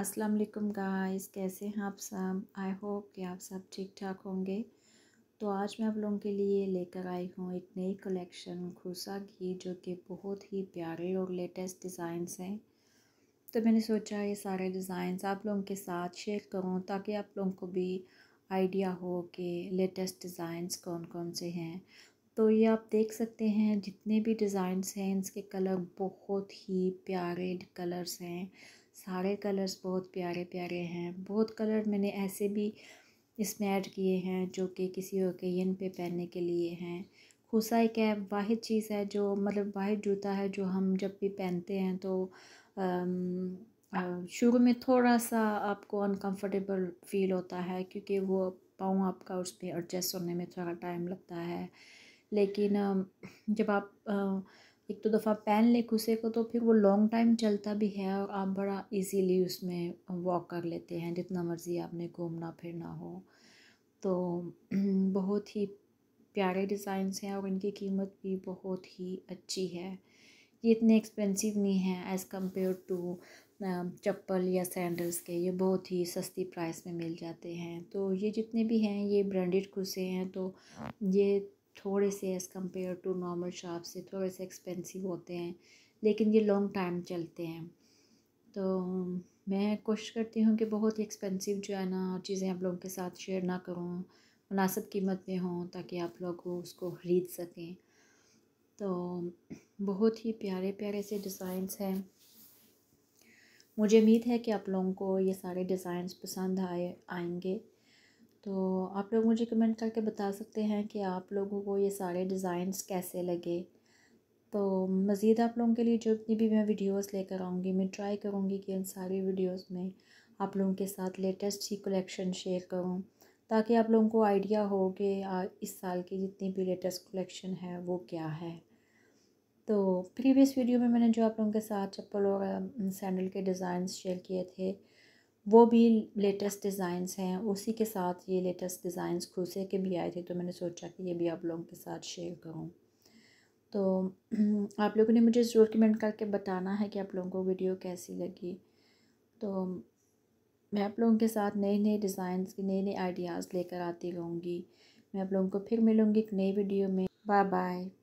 अस्सलाम वालेकुम गाइस कैसे हैं आप सब आई होप कि आप सब ठीक ठाक होंगे तो आज मैं आप लोगों के लिए लेकर आई हूँ एक नई कलेक्शन खुसा की जो कि बहुत ही प्यारे और लेटेस्ट डिज़ाइंस हैं तो मैंने सोचा ये सारे डिज़ाइंस आप लोगों के साथ शेयर करूँ ताकि आप लोगों को भी आइडिया हो कि लेटेस्ट डिज़ाइंस कौन कौन से हैं तो ये आप देख सकते हैं जितने भी डिज़ाइंस हैं इनके कलर बहुत ही प्यारे कलर्स हैं सारे कलर्स बहुत प्यारे प्यारे हैं बहुत कलर मैंने ऐसे भी इसमें ऐड किए हैं जो कि किसी ओकेजन पे पहनने के लिए हैं खुसा एक वाद चीज़ है जो मतलब वाद जूता है जो हम जब भी पहनते हैं तो शुरू में थोड़ा सा आपको अनकंफर्टेबल फील होता है क्योंकि वो पाँव आपका उस पर एडजस्ट होने में थोड़ा टाइम लगता है लेकिन जब आप एक तो दफ़ा पहन ले घुसे को तो फिर वो लॉन्ग टाइम चलता भी है और आप बड़ा इजीली उसमें वॉक कर लेते हैं जितना मर्ज़ी आपने घूमना फिरना हो तो बहुत ही प्यारे डिज़ाइंस हैं और इनकी कीमत भी बहुत ही अच्छी है ये इतने एक्सपेंसिव नहीं है एज़ कम्पेयर टू चप्पल या सैंडल्स के ये बहुत ही सस्ती प्राइस में मिल जाते हैं तो ये जितने भी हैं ये ब्रांडेड कुर्से हैं तो ये थोड़े से as compare to normal shop से थोड़े से एक्सपेंसिव होते हैं लेकिन ये लॉन्ग टाइम चलते हैं तो मैं कोशिश करती हूँ कि बहुत ही एक्सपेंसिव जो है ना चीज़ें आप लोगों के साथ शेयर ना करूँ मुनासिब कीमत में हों ताकि आप लोग उसको ख़रीद सकें तो बहुत ही प्यारे प्यारे से डिज़ाइंस हैं मुझे उम्मीद है कि आप लोगों को ये सारे डिज़ाइंस पसंद आए आएंगे तो आप लोग मुझे कमेंट करके बता सकते हैं कि आप लोगों को ये सारे डिज़ाइंस कैसे लगे तो मज़ीद आप लोगों के लिए जो जितनी भी मैं वीडियोस लेकर आऊँगी मैं ट्राई करूँगी कि इन सारी वीडियोस में आप लोगों के साथ लेटेस्ट ही कलेक्शन शेयर करूँ ताकि आप लोगों को आइडिया हो कि इस साल की जितनी भी लेटेस्ट कलेक्शन है वो क्या है तो प्रीवियस वीडियो में मैंने जो आप लोगों के साथ चप्पल और सैंडल के डिज़ाइन शेयर किए थे वो भी लेटेस्ट डिज़ाइंस हैं उसी के साथ ये लेटेस्ट डिज़ाइंस क्रूसे के भी आए थे तो मैंने सोचा कि ये भी आप लोगों के साथ शेयर करूँ तो आप लोगों ने मुझे ज़रूर कमेंट करके बताना है कि आप लोगों को वीडियो कैसी लगी तो मैं आप लोगों के साथ नए नए डिज़ाइंस के नए नए आइडियाज़ लेकर आती रहूँगी मैं आप लोगों को फिर मिलूँगी एक नई वीडियो में बाय बाय